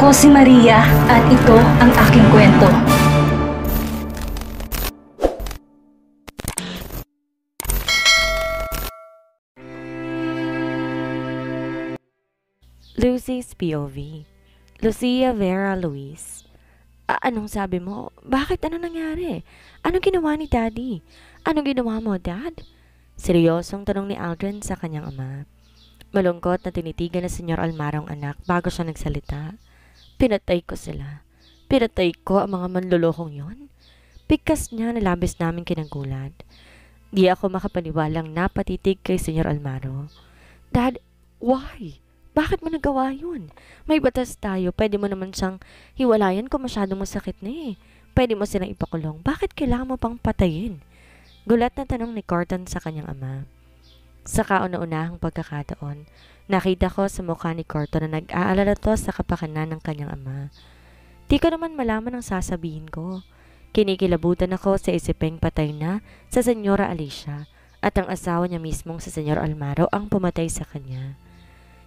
Ako si Maria at ito ang aking kwento. Lucy's POV Lucia Vera Luis A- Anong sabi mo? Bakit ano nangyari? Anong ginawa ni Daddy? Anong ginawa mo, Dad? Seryosong tanong ni Aldrin sa kanyang ama. Malungkot na tinitigan na Senyor Almaro ang anak bago siya nagsalita. Pinatay ko sila. Pinatay ko ang mga manlulokong yon. Pigkas niya nalabis namin kinagulat. Di ako makapaniwalang napatitig kay Senyor Almaro. Dad, why? Bakit mo nagawa yun? May batas tayo. Pwede mo naman siyang hiwalayan kung masyado mo sakit na eh. Pwede mo silang ipakulong. Bakit kailangan mo pang patayin? Gulat na tanong ni Corton sa kanyang ama. Sa kauna-unahang pagkakataon, Nakita ko sa mukha ni Corto na nag-aalala to sa kapakanan ng kanyang ama. Di ko naman malaman ang sasabihin ko. Kinikilabutan ako sa isipeng patay na sa Senyora Alicia at ang asawa niya mismong sa Senyor Almaro ang pumatay sa kanya.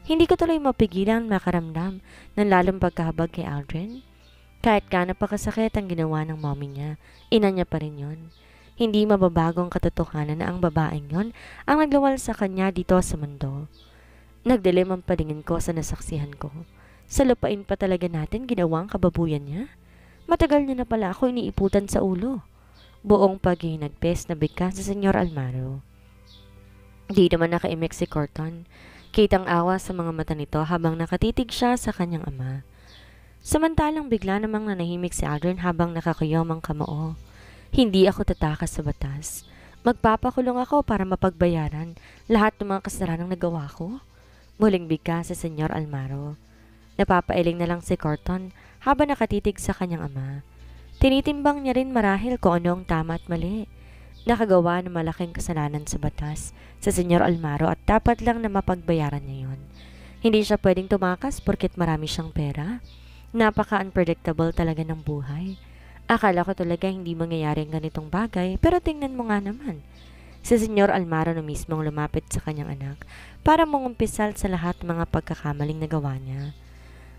Hindi ko tuloy mapigilan makaramdam ng lalong pagkahabag kay Aldrin. Kahit ka napakasakit ang ginawa ng mommy niya, ina niya pa rin yon. Hindi mababago ang katotohanan na ang babaeng yon ang naglawal sa kanya dito sa mundo. Nagdilim ang palingin ko sa nasaksihan ko. Sa lupain pa talaga natin ginawa ang kababuyan niya. Matagal niya na pala ako iniiputan sa ulo. Buong paghihinagpes na bigkas sa Senyor Almaro. Di naman nakaimik si Corton. Kitang awa sa mga mata nito habang nakatitig siya sa kanyang ama. Samantalang bigla namang nanahimik si Aldrin habang nakakayom ang kamao. Hindi ako tatakas sa batas. Magpapakulong ako para mapagbayaran lahat ng mga kasalanang nagawa ko. Muling bigka si Senyor Almaro. Napapailing na lang si Corton habang nakatitig sa kanyang ama. Tinitimbang niya rin marahil kung ano ang tama at mali. Nakagawa ng malaking kasalanan sa batas sa Senyor Almaro at dapat lang na mapagbayaran niya yun. Hindi siya pwedeng tumakas porkit marami siyang pera. Napaka-unpredictable talaga ng buhay. Akala ko talaga hindi mangyayari ang ganitong bagay pero tingnan mo nga naman. Si Senyor Almaro na mismong lumapit sa kanyang anak para mong mangumpisal sa lahat mga pagkakamaling nagawa niya.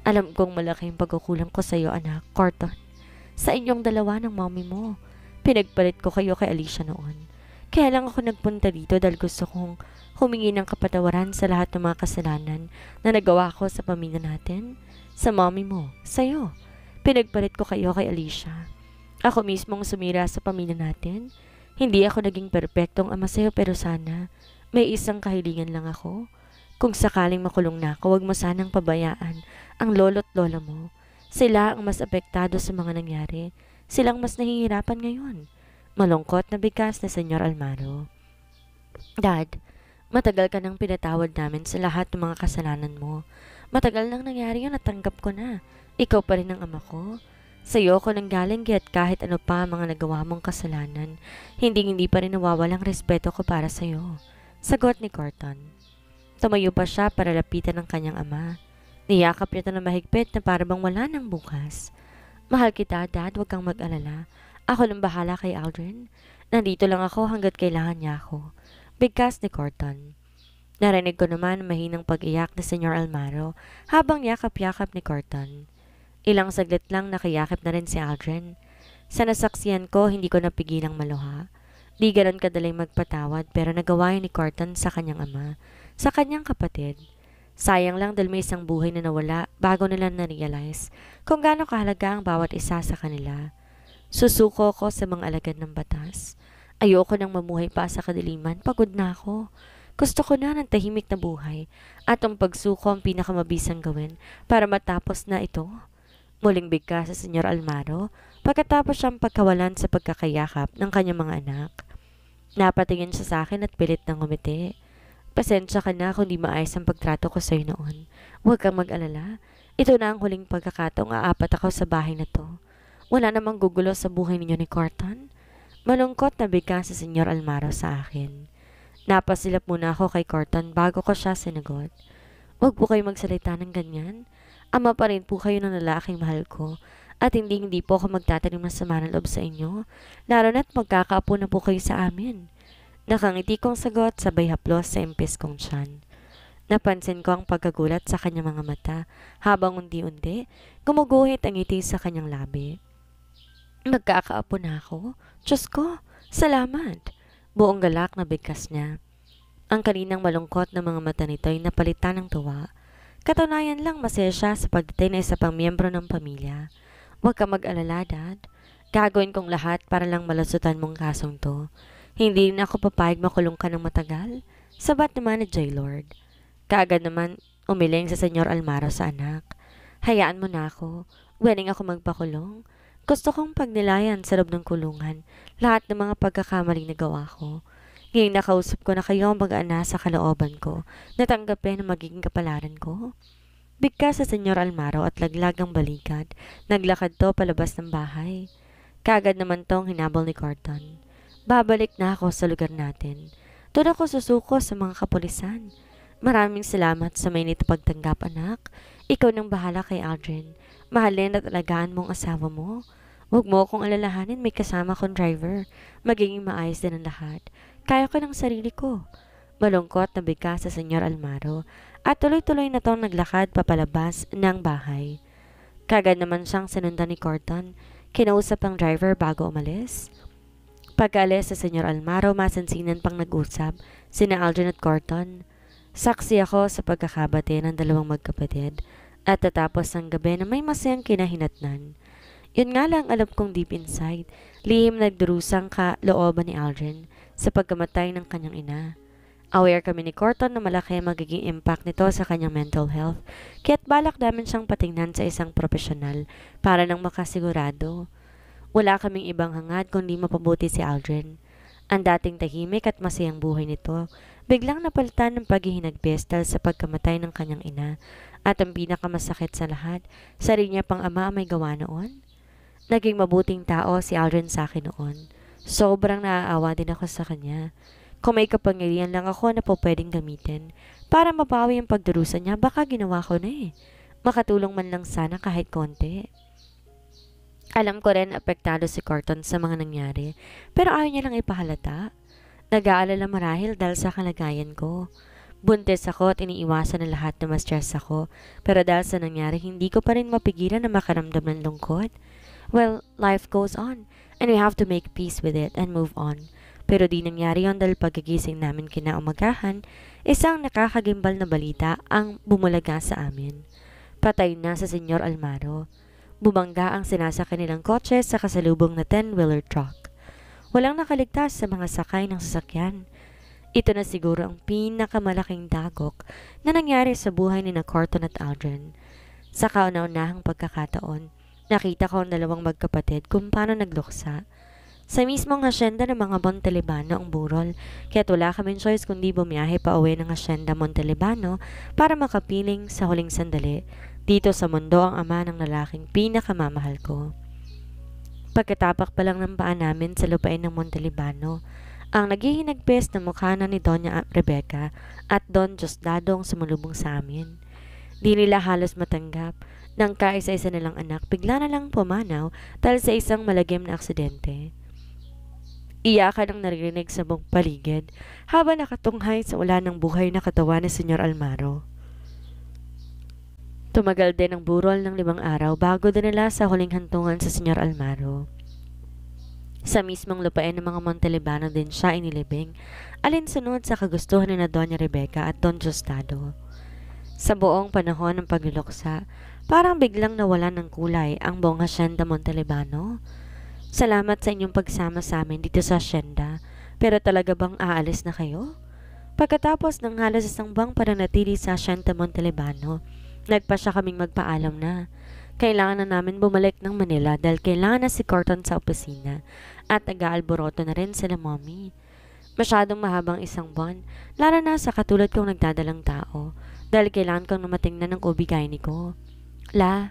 Alam kong malaking pagkukulang ko sa iyo, anak, Corton. Sa inyong dalawa ng mommy mo. Pinagpalit ko kayo kay Alicia noon. Kaya lang ako nagpunta dito dahil gusto kong humingi ng kapatawaran sa lahat ng mga kasalanan na nagawa ko sa pamilya natin, sa mommy mo, sa iyo. Pinagpalit ko kayo kay Alicia. Ako mismo ang sumira sa pamilya natin. Hindi ako naging perpektong ama sa iyo pero sana may isang kahilingan lang ako. Kung sakaling makulong na ako, huwag mo sanang pabayaan ang lolo't lola mo. Sila ang mas apektado sa mga nangyari. Silang mas nahihirapan ngayon. Malungkot na bigkas na Senyor Almaro. Dad, matagal ka nang pinatawad namin sa lahat ng mga kasalanan mo. Matagal nang nangyari yun at tanggap ko na. Ikaw pa rin ang ama ko. Sa'yo ko nang galing kaya't kahit ano pa ang mga nagawa mong kasalanan, hindi hindi pa rin nawawalang respeto ko para sa'yo. Sagot ni Corton. Tumayo pa siya para lapitan ng kanyang ama. Niyakap niya na mahigpit na parabang wala ng bukas. Mahal kita, Dad. Huwag kang mag-alala. Ako lang bahala kay Aldrin. Nandito lang ako hanggat kailangan niya ako. Bigkas ni Corton. Narinig ko naman ang mahinang pag-iyak ni Senyor Almaro habang yakap-yakap ni Corton. Ilang saglit lang nakayakap na rin si Aldrin. Sa nasaksiyan ko, hindi ko napigilang maluha. Di ganon kadaling magpatawad pero nagawa ni Corton sa kanyang ama, sa kanyang kapatid. Sayang lang dahil may isang buhay na nawala bago nila na-realize kung gaano kahalaga ang bawat isa sa kanila. Susuko ko sa mga alagad ng batas. Ayoko nang mamuhay pa sa kadiliman, pagod na ako. Gusto ko na ng tahimik na buhay at ang pagsuko ang pinakamabisang gawin para matapos na ito. Muling bigka sa Senyor Almaro pagkatapos siyang pagkawalan sa pagkakayakap ng kanyang mga anak. Napatingin siya sa akin at pilit ng umiti. Pasensya ka na kung di maayos ang pagtrato ko sa'yo noon. Huwag kang mag-alala. Ito na ang huling pagkakataong aapat ako sa bahay na to. Wala namang gugulo sa buhay ninyo ni Corton. Malungkot na bigka si Senyor Almaro sa akin. Napasilap muna ako kay Corton bago ko siya sinagot. Huwag po kayo magsalita ng ganyan. Ama pa rin po kayo ng lalaking mahal ko at hindi hindi po ako magtatanim ng sama ng loob sa inyo, lalo na't magkakaapo na po kayo sa amin. Nakangiti kong sagot sabay haplos sa impis kong tiyan. Napansin ko ang pagkagulat sa kanyang mga mata habang undi-undi gumuguhit ang ngiti sa kanyang labi. Magkakaapo na ako? Diyos ko, salamat! Buong galak na bigkas niya. Ang kalinang malungkot ng mga mata nito ay napalitan ng tuwa. Katunayan lang masaya siya sa pagdating na isa pang miyembro ng pamilya. Huwag ka mag-alala, Dad. Gagawin kong lahat para lang malasutan mong kasong to. Hindi na ako papayag makulong ka ng matagal. Sabat naman ni Joy Lord. Kaagad naman umiling sa Senyor Almaro sa anak. Hayaan mo na ako. Wedding ako magpakulong. Gusto kong pagnilayan sa loob ng kulungan lahat ng mga pagkakamaling na gawa ko. Ngayon nakausap ko na kayo ang mag-ana sa kalooban ko. Natanggapin ang magiging kapalaran ko. Bigka sa Senyor Almaro at laglagang balikat, naglakad to palabas ng bahay. Kagad naman tong hinabol ni Corton. Babalik na ako sa lugar natin. Doon ako susuko sa mga kapulisan. Maraming salamat sa mainit pagtanggap anak. Ikaw nang bahala kay Aldrin. Mahalin at alagaan mong asawa mo. Huwag mo akong alalahanin may kasama kong driver. Magiging maayos din ang lahat. Kaya ko ng sarili ko. Malungkot na bigkas sa Senyor Almaro at tuloy-tuloy na tong naglakad papalabas ng bahay. Kagad naman siyang sinundan ni Corton, kinausap ang driver bago umalis. Pagkaalis sa Senyor Almaro, masansinan pang nag-usap sina Aldrin at Corton. Saksi ako sa pagkakabate ng dalawang magkapatid at tatapos ng gabi na may masayang kinahinatnan. Yun nga lang alam kong deep inside, lihim nagdurusang ka looban ni Aldrin sa pagkamatay ng kanyang ina. Aware kami ni Corton na malaki magiging impact nito sa kanyang mental health, kaya't balak namin siyang patingnan sa isang profesional para nang makasigurado. Wala kaming ibang hangad kundi mapabuti si Aldrin. Ang dating tahimik at masayang buhay nito, biglang napalitan ng paghihinagpes dahil sa pagkamatay ng kanyang ina at ang pinakamasakit sa lahat, sarili niya pang ama may gawa noon. Naging mabuting tao si Aldrin sa akin noon. Sobrang naaawa din ako sa kanya. Kung may kapangyarihan lang ako na po pwedeng gamitin para mabawi ang pagdurusa niya, baka ginawa ko na eh. Makatulong man lang sana kahit konti. Alam ko rin apektado si Corton sa mga nangyari, pero ayaw niya lang ipahalata. Nag-aalala marahil dahil sa kalagayan ko. Buntis ako at iniiwasan na lahat na ma-stress ako, pero dahil sa nangyari, hindi ko pa rin mapigilan na makaramdam ng lungkot. Well, life goes on, and we have to make peace with it and move on. Pero di nangyari yon dahil pagkagising namin kinaumagahan, isang nakakagimbal na balita ang bumulaga sa amin. Patay na sa Senyor Almaro. Bumangga ang sinasakay nilang kotse sa kasalubong na 10-wheeler truck. Walang nakaligtas sa mga sakay ng sasakyan. Ito na siguro ang pinakamalaking dagok na nangyari sa buhay ni na Corton at Aldrin. Sa kauna-unahang pagkakataon, nakita ko ang dalawang magkapatid kung paano nagluksa. Sa mismong hasyenda ng mga Montelibano ang burol, kaya't wala kaming choice kundi bumiyahe pa uwi ng hasyenda Montelibano para makapiling sa huling sandali. Dito sa mundo ang ama ng lalaking pinakamamahal ko. Pagkatapak pa lang ng paa namin sa lupain ng Montelibano, ang naghihinagpes na mukha na ni Doña Rebecca at Don Diosdado ang sumulubong sa amin. Di nila halos matanggap nang kaisa-isa nilang anak bigla na lang pumanaw dahil sa isang malagim na aksidente. Iyakan ang narinig sa buong paligid habang nakatunghay sa wala ng buhay na katawan ni Senyor Almaro. Tumagal din ang burol ng limang araw bago din dinala sa huling hantungan sa Senyor Almaro. Sa mismong lupain ng mga Montelebano din siya inilibing, alinsunod sa kagustuhan ni na Doña Rebecca at Don Justado. Sa buong panahon ng pagluluksa, parang biglang nawalan ng kulay ang buong hasyenda Montelebano. Salamat sa inyong pagsama sa amin dito sa asyenda. Pero talaga bang aalis na kayo? Pagkatapos ng halos isang bang natili sa asyenda Montelebano, nagpa siya kaming magpaalam na. Kailangan na namin bumalik ng Manila dahil kailangan na si Corton sa opisina at aga-alboroto na rin sila mommy. Masyadong mahabang isang buwan, lara na sa katulad kong nagdadalang tao dahil kailangan kong numating na ng OB ni ko. La,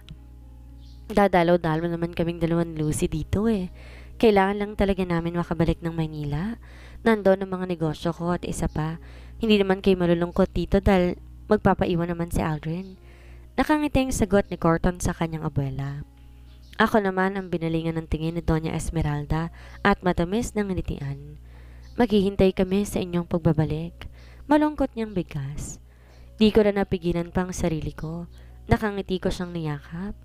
Dadalaw-dalaw naman kaming dalawang Lucy dito eh. Kailangan lang talaga namin makabalik ng Manila. Nandoon ang mga negosyo ko at isa pa. Hindi naman kayo malulungkot dito dahil magpapaiwan naman si Aldrin. Nakangiti ang sagot ni Corton sa kanyang abuela. Ako naman ang binalingan ng tingin ni Doña Esmeralda at matamis ng ngitian. Maghihintay kami sa inyong pagbabalik. Malungkot niyang bigkas. Di ko na napigilan pang sarili ko. Nakangiti ko siyang niyakap.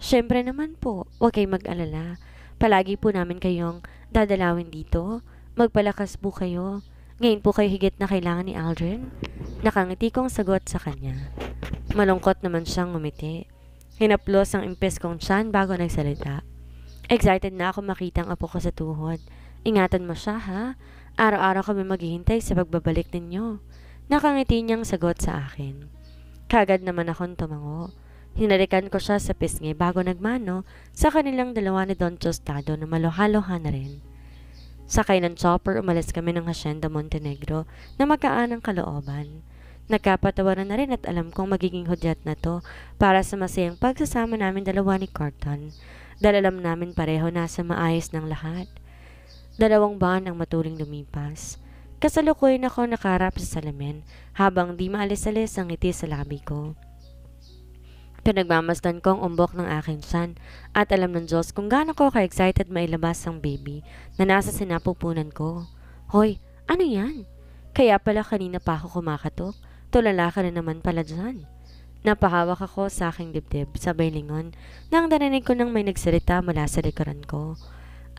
Siyempre naman po, huwag kayong mag-alala. Palagi po namin kayong dadalawin dito. Magpalakas po kayo. Ngayon po kayo higit na kailangan ni Aldrin. Nakangiti kong sagot sa kanya. Malungkot naman siyang umiti. Hinaplos ang impes kong tiyan bago nagsalita. Excited na ako makita ang apo ko sa tuhod. Ingatan mo siya ha. Araw-araw kami maghihintay sa pagbabalik ninyo. Nakangiti niyang sagot sa akin. Kagad naman akong tumango. Hinalikan ko siya sa pisngi bago nagmano sa kanilang dalawa ni Don Tostado na maluhaloha na rin. Sakay ng chopper, umalis kami ng Hacienda Montenegro na magkaan ng kalooban. Nagkapatawanan na rin at alam kong magiging hudyat na to para sa masayang pagsasama namin dalawa ni Carton. Dahil namin pareho na sa maayos ng lahat. Dalawang buwan ang matuling lumipas. Kasalukuyan ako nakarap sa salamin habang di maalis-alis ang ngiti sa labi ko. Pinagmamasdan ko ang umbok ng aking tiyan at alam ng Diyos kung gaano ko ka-excited mailabas ang baby na nasa sinapupunan ko. Hoy, ano yan? Kaya pala kanina pa ako kumakatok. Tulala ka na naman pala dyan. Napahawak ako sa aking dibdib, sabay lingon, nang dananig ko nang may nagsalita mula sa likuran ko.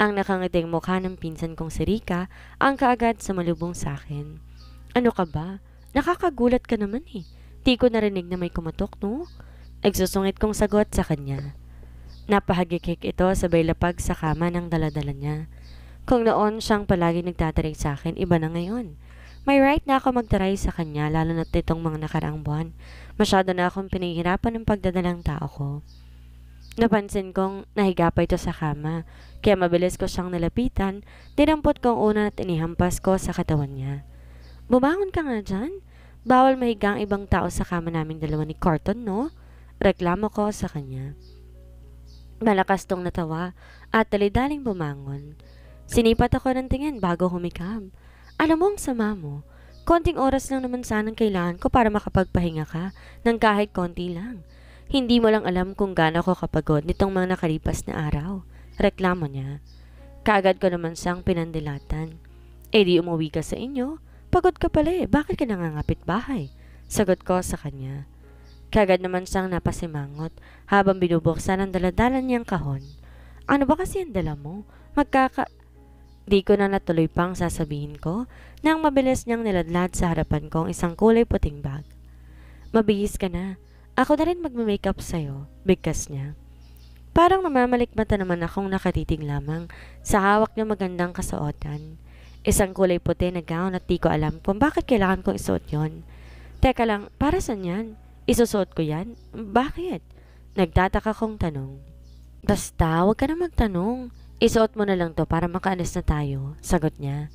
Ang nakangiting mukha ng pinsan kong si Rika ang kaagad sa malubong sa akin. Ano ka ba? Nakakagulat ka naman eh. Di ko narinig na may kumatok, no? Nagsusungit kong sagot sa kanya. Napahagikik ito sabay lapag sa kama ng daladala niya. Kung noon siyang palagi nagtatarig sa akin, iba na ngayon. May right na ako magtaray sa kanya lalo na itong mga nakaraang buwan. Masyado na akong pinahihirapan ng pagdadalang tao ko. Napansin kong nahiga pa ito sa kama, kaya mabilis ko siyang nalapitan, dinampot kong una at inihampas ko sa katawan niya. Bumangon ka nga dyan. Bawal mahiga ang ibang tao sa kama naming dalawa ni Carton, no? Reklamo ko sa kanya. Malakas tong natawa at talidaling bumangon. Sinipat ako ng tingin bago humikam. Alam mo ang sama mo. Konting oras lang naman sanang kailangan ko para makapagpahinga ka ng kahit konti lang. Hindi mo lang alam kung gaano ko kapagod nitong mga nakalipas na araw. Reklamo niya. Kagad ko naman siyang pinandilatan. E di umuwi ka sa inyo. Pagod ka pala eh. Bakit ka nangangapit bahay? Sagot ko sa kanya. Kagad naman siyang napasimangot habang binubuksan ang daladalan niyang kahon. Ano ba kasi ang dala mo? Magkaka... Di ko na natuloy pang sasabihin ko nang mabilis niyang niladlad sa harapan ko ang isang kulay puting bag. Mabihis ka na. Ako na rin magme-makeup sa'yo, bigkas niya. Parang namamalikmata naman akong nakatitig lamang sa hawak ng magandang kasuotan. Isang kulay puti na gown at di ko alam kung bakit kailangan kong isuot yon. Teka lang, para saan yan? Isusuot ko yan? Bakit? Nagtataka kong tanong. Basta, huwag ka na magtanong. Isuot mo na lang to para makaalis na tayo, sagot niya.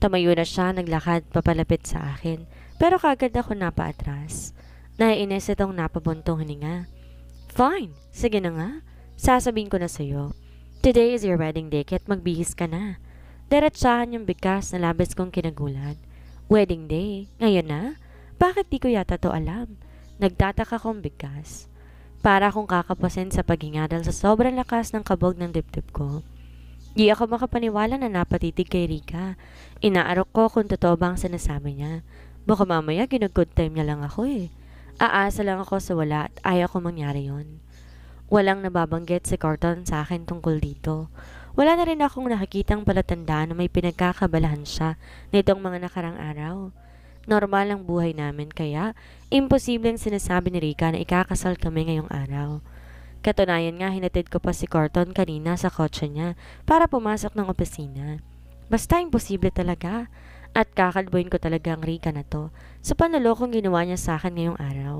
Tumayo na siya, naglakad papalapit sa akin, pero kagad ako napaatras. Naiinis itong napabuntong hininga. Fine, sige na nga. Sasabihin ko na sa'yo. Today is your wedding day, kaya't magbihis ka na. Diretsahan yung bigkas na labis kong kinagulan. Wedding day? Ngayon na? Bakit di ko yata to alam? Nagtataka kong bigkas. Para kung kakapasin sa paghinga dahil sa sobrang lakas ng kabog ng dibdib ko. Di ako makapaniwala na napatitig kay Rika. Inaarok ko kung totoo ba ang sinasabi niya. Baka mamaya ginag-good time niya lang ako eh. Aasa lang ako sa wala at ayaw ko mangyari yon. Walang nababanggit si Carlton sa akin tungkol dito. Wala na rin akong nakikitang palatandaan na may pinagkakabalahan siya nitong mga nakarang araw normal ang buhay namin kaya imposible imposibleng sinasabi ni Rika na ikakasal kami ngayong araw. Katunayan nga hinatid ko pa si Corton kanina sa kotse niya para pumasok ng opisina. Basta imposible talaga. At kakalbuin ko talaga ang Rika na to sa panlalokong ginawa niya sa akin ngayong araw.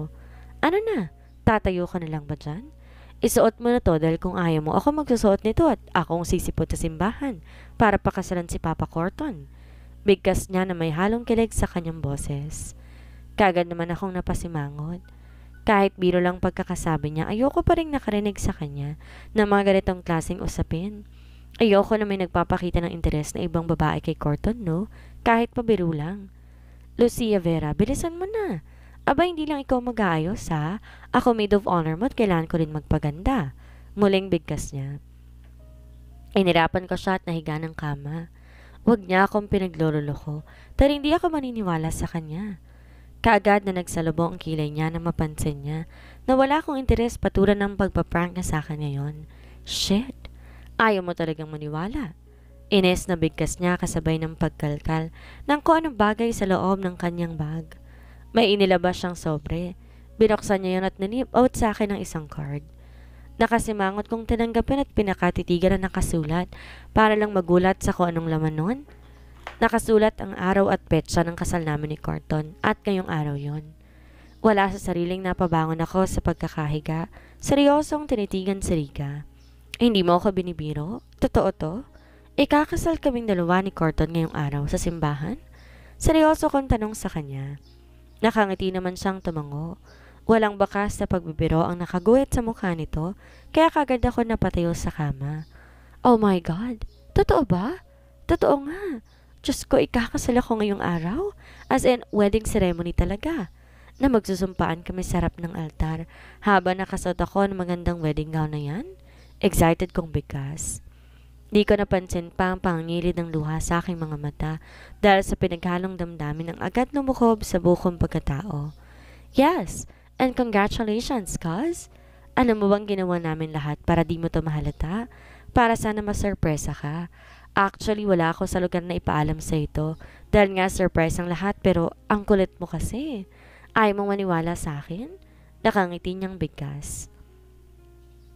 Ano na? Tatayo ka na lang ba dyan? Isuot mo na to dahil kung ayaw mo, ako magsusuot nito at akong sisipot sa simbahan para pakasalan si Papa Corton. Bigkas niya na may halong kilig sa kanyang boses. Kagad naman akong napasimangot. Kahit biro lang pagkakasabi niya, ayoko pa rin nakarinig sa kanya ng mga ganitong klaseng usapin. Ayoko na may nagpapakita ng interes na ibang babae kay Corton, no? Kahit pabiro lang. Lucia Vera, bilisan mo na. Aba, hindi lang ikaw mag-aayos, ha? Ako maid of honor mo at kailangan ko rin magpaganda. Muling bigkas niya. Inirapan ko siya at nahiga ng kama. Huwag niya akong pinaglololoko, pero hindi ako maniniwala sa kanya. Kaagad na nagsalubong ang kilay niya na mapansin niya na wala akong interes patulan ng pagpaprank sa akin ngayon. Shit! Ayaw mo talagang maniwala. Ines na bigkas niya kasabay ng pagkalkal ng kung anong bagay sa loob ng kanyang bag. May inilabas siyang sobre. Binuksan niya yon at nanip out sa akin ng isang card. Nakasimangot kong tinanggapin at pinakatitigan na nakasulat para lang magulat sa kung anong laman nun. Nakasulat ang araw at petsa ng kasal namin ni Corton at ngayong araw yon. Wala sa sariling napabangon ako sa pagkakahiga. Seryosong tinitigan si Rika. Hindi mo ako binibiro? Totoo to? Ikakasal kaming dalawa ni Corton ngayong araw sa simbahan? Seryoso kong tanong sa kanya. Nakangiti naman siyang tumango. Walang bakas sa pagbibiro ang nakaguhit sa mukha nito, kaya kagad ako napatayo sa kama. Oh my God! Totoo ba? Totoo nga! Diyos ko, ikakasal ako ngayong araw? As in, wedding ceremony talaga. Na magsusumpaan kami sa harap ng altar habang nakasot ako ng magandang wedding gown na yan. Excited kong bigkas. Di ko napansin pa ang pangilid ng luha sa aking mga mata dahil sa pinaghalong damdamin ng agad lumukob sa bukong pagkatao. Yes, And congratulations, cuz! Alam ano mo bang ginawa namin lahat para di mo to mahalata? Para sana masurpresa ka. Actually, wala ako sa lugar na ipaalam sa ito. Dahil nga surprise ang lahat pero ang kulit mo kasi. Ay mong maniwala sa akin? Nakangiti niyang bigkas.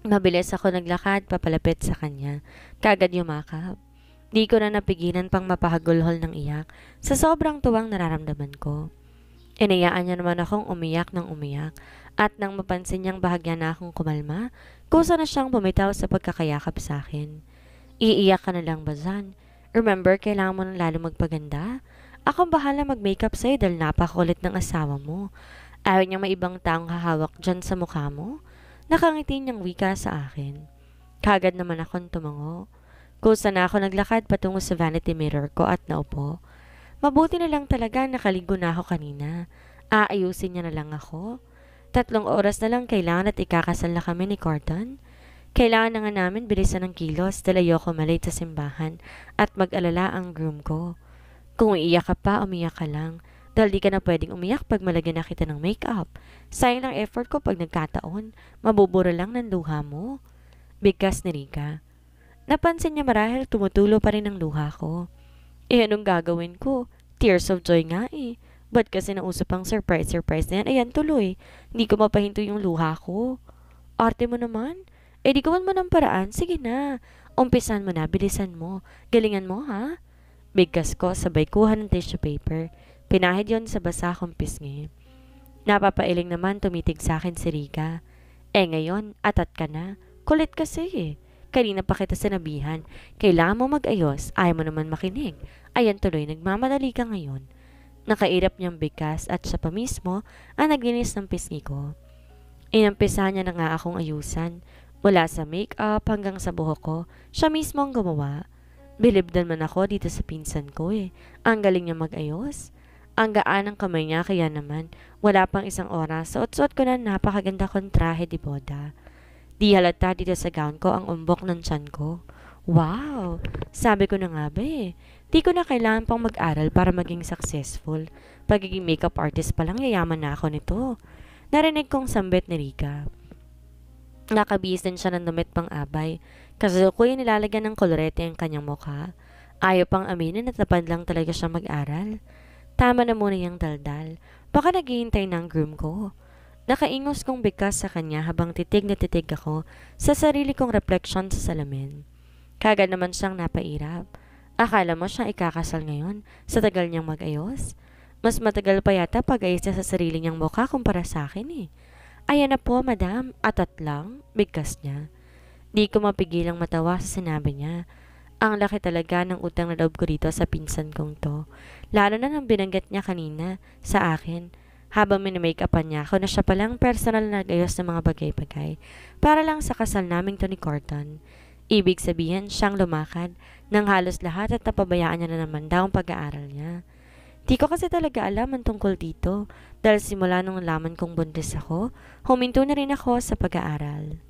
Mabilis ako naglakad papalapit sa kanya. Kagad yumakap. Di ko na napigilan pang mapahagulhol ng iyak sa sobrang tuwang nararamdaman ko. Inayaan niya naman akong umiyak ng umiyak at nang mapansin niyang bahagya na akong kumalma, kusa na siyang bumitaw sa pagkakayakap sa akin. Iiyak ka na lang, Bazan. Remember, kailangan mo nang lalo magpaganda? Ako bahala mag-makeup sa'yo dahil napakulit ng asawa mo. Ayaw niyang may ibang taong hahawak dyan sa mukha mo? Nakangiti niyang wika sa akin. Kagad naman akong tumango. Kusa na ako naglakad patungo sa vanity mirror ko at naupo. Mabuti na lang talaga nakaligo na ako kanina. Aayusin niya na lang ako. Tatlong oras na lang kailangan at ikakasal na kami ni Cordon. Kailangan na nga namin bilisan ng kilos dahil ayoko malate sa simbahan at mag-alala ang groom ko. Kung iiyak ka pa, umiyak ka lang. Dahil di ka na pwedeng umiyak pag malagyan na kita ng makeup. Sayang lang effort ko pag nagkataon. Mabubura lang ng luha mo. Bigkas ni Rika. Napansin niya marahil tumutulo pa rin ang luha ko. Eh, anong gagawin ko? Tears of joy nga eh. Ba't kasi nausap ang surprise-surprise na yan? Ayan, tuloy. Hindi ko mapahinto yung luha ko. Arte mo naman. Eh, di gawan mo ng paraan. Sige na. Umpisan mo na. Bilisan mo. Galingan mo, ha? Bigkas ko, sabay kuha ng tissue paper. Pinahid yon sa basa kong pisngi. Napapailing naman tumitig sa akin si Rika. Eh ngayon, atat ka na. Kulit kasi eh. Kanina pa kita sinabihan. Kailangan mo mag-ayos. Ayaw mo naman makinig. Ayan tuloy, nagmamadali ka ngayon. Nakairap niyang bigkas at siya pa mismo ang naglinis ng pisngi ko. Inampisahan niya na nga akong ayusan. Mula sa make-up hanggang sa buhok ko, siya mismo ang gumawa. Bilib din man ako dito sa pinsan ko eh. Ang galing niya mag-ayos. Ang gaan ng kamay niya kaya naman, wala pang isang oras, suot-suot ko na napakaganda kong trahe di boda. Di halata dito sa gown ko ang umbok ng tiyan ko. Wow! Sabi ko na nga ba eh. Di ko na kailangan pang mag-aral para maging successful. Pagiging makeup artist pa lang, yayaman na ako nito. Narinig kong sambit ni Rika. Nakabihis din siya ng damit pang abay. Kasalukuyan nilalagyan ng kolorete ang kanyang mukha. Ayaw pang aminin at napad lang talaga siya mag-aral. Tama na muna niyang daldal. Baka naghihintay ng groom ko. Nakaingos kong bigkas sa kanya habang titig na titig ako sa sarili kong refleksyon sa salamin. Kagad naman siyang napairap. Akala mo siya ikakasal ngayon sa tagal niyang mag-ayos? Mas matagal pa yata pag-ayos niya sa sarili niyang mukha kumpara sa akin eh. Ayan na po, madam, atat lang, bigkas niya. Di ko mapigilang matawa sa sinabi niya. Ang laki talaga ng utang na loob ko rito sa pinsan kong to. Lalo na nang binanggit niya kanina sa akin habang minimakeupan niya, ako na siya palang personal na nagayos ng mga bagay-bagay para lang sa kasal naming to ni Corton. Ibig sabihin, siyang lumakad ng halos lahat at napabayaan niya na naman daw ang pag-aaral niya. Di ko kasi talaga alam ang tungkol dito dahil simula nung laman kong buntis ako, huminto na rin ako sa pag-aaral.